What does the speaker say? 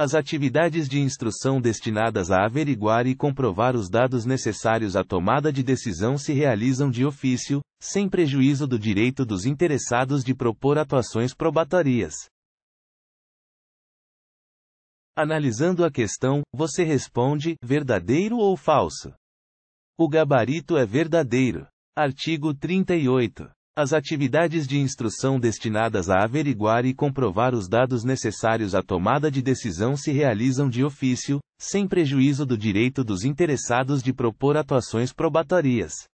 As atividades de instrução destinadas a averiguar e comprovar os dados necessários à tomada de decisão se realizam de ofício, sem prejuízo do direito dos interessados de propor atuações probatórias. Analisando a questão, você responde: verdadeiro ou falso? O gabarito é verdadeiro. Artigo 38. As atividades de instrução destinadas a averiguar e comprovar os dados necessários à tomada de decisão se realizam de ofício, sem prejuízo do direito dos interessados de propor atuações probatórias.